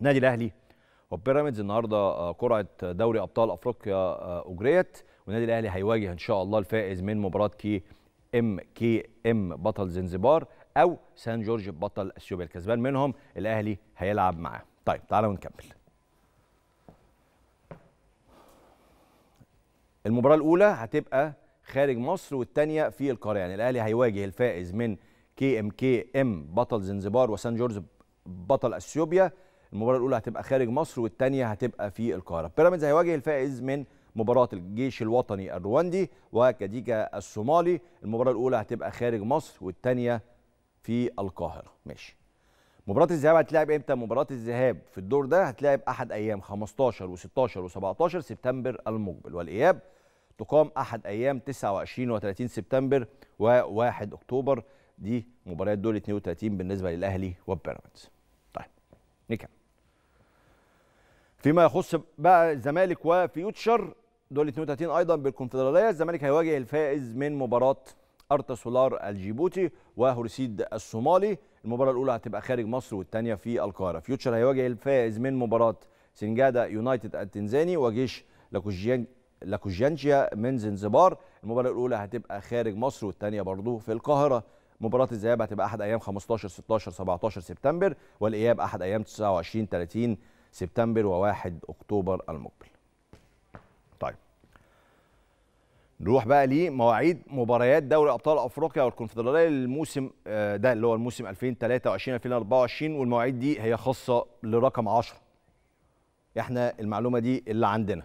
النادي الاهلي وبيراميدز النهارده آه، قرعه دوري ابطال افريقيا آه، اجريت والنادي الاهلي هيواجه ان شاء الله الفائز من مباراه كي ام كي ام بطل زنزبار او سان جورج بطل اثيوبيا الكسبان منهم الاهلي هيلعب معاه طيب تعالوا نكمل المباراه الاولى هتبقى خارج مصر والثانيه في القاهره يعني الاهلي هيواجه الفائز من كي ام كي ام بطل زنزبار وسان جورج بطل اثيوبيا المباراه الاولى هتبقى خارج مصر والثانيه هتبقى في القاهره بيراميدز هيواجه الفائز من مباراه الجيش الوطني الرواندي وكاديكا الصومالي المباراه الاولى هتبقى خارج مصر والثانيه في القاهره ماشي مباراه الذهاب هتلعب امتى مباراه الذهاب في الدور ده هتلعب احد ايام 15 و16 و17 سبتمبر المقبل والاياب تقام احد ايام 29 و30 سبتمبر و1 اكتوبر دي مباريات دور 32 بالنسبه للاهلي وبيراميدز طيب نكمل فيما يخص بقى الزمالك وفيوتشر دول 32 ايضا بالكونفدراليه الزمالك هيواجه الفائز من مباراه ارتا سولار الجيبوتي وهورسيد الصومالي المباراه الاولى هتبقى خارج مصر والثانيه في القاهره فيوتشر هيواجه الفائز من مباراه سنجادا يونايتد التنزاني وجيش لاكوجيان لاكوجيانشيا من زنزبار المباراه الاولى هتبقى خارج مصر والثانيه برضه في القاهره مباراه الذهاب هتبقى احد ايام 15 16 17 سبتمبر والاياب احد ايام 29 30 سبتمبر و1 اكتوبر المقبل طيب نروح بقى لمواعيد مباريات دوري ابطال افريقيا والكونفدراليه للموسم آه، ده اللي هو الموسم 2023 2024 والمواعيد دي هي خاصه لرقم 10 احنا المعلومه دي اللي عندنا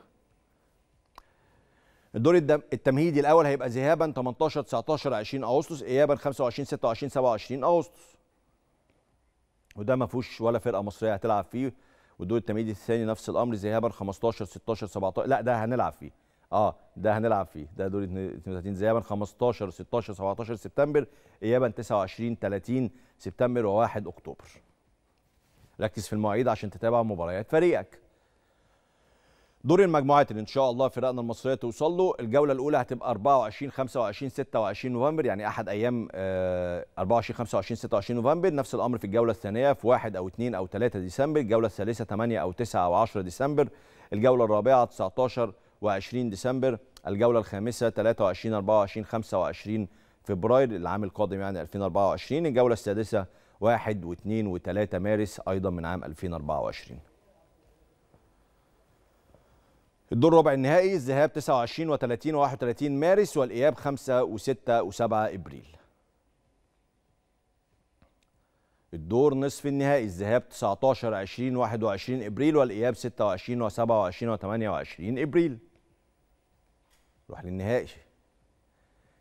الدور التمهيدي الاول هيبقى ذهابا 18 19 20 اغسطس ايابا 25 26 27 اغسطس وده ما فيهوش ولا فرقه مصريه هتلعب فيه والدور التمهيدي الثاني نفس الامر زي هابر 15 16 17 لا ده هنلعب فيه اه ده هنلعب فيه ده دور 32 ذهابا 15 16 17 سبتمبر ايابا 29 30 سبتمبر و1 اكتوبر ركز في المواعيد عشان تتابع مباريات فريقك دور المجموعات اللي ان شاء الله فرقنا المصريه توصل له الجوله الاولى هتبقى 24 25 26 نوفمبر يعني احد ايام 24 25 26 نوفمبر نفس الامر في الجوله الثانيه في 1 او 2 او 3 ديسمبر الجوله الثالثه 8 او 9 او 10 ديسمبر الجوله الرابعه 19 و20 ديسمبر الجوله الخامسه 23 24 25 فبراير العام القادم يعني 2024 الجوله السادسه 1 و2 و3 مارس ايضا من عام 2024 الدور ربع النهائي الذهاب 29 و30 و31 مارس والاياب 5 و6 و7 ابريل. الدور نصف النهائي الذهاب 19 20 21 ابريل والاياب 26 و27 و28 ابريل. نروح للنهائي.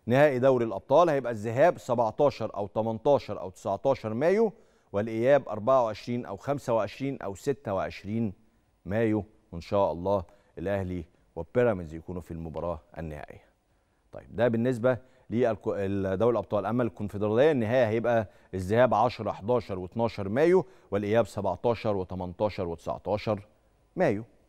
نهائي دوري الابطال هيبقى الذهاب 17 او 18 او 19 مايو والاياب 24 او 25 او 26 مايو وان شاء الله الاهلي وبيراميدز يكونوا في المباراه النهائيه طيب ده بالنسبه لدوري الابطال اما الكونفدراليه النهائي هيبقى الذهاب 10 11 و12 مايو والاياب 17 و18 و19 مايو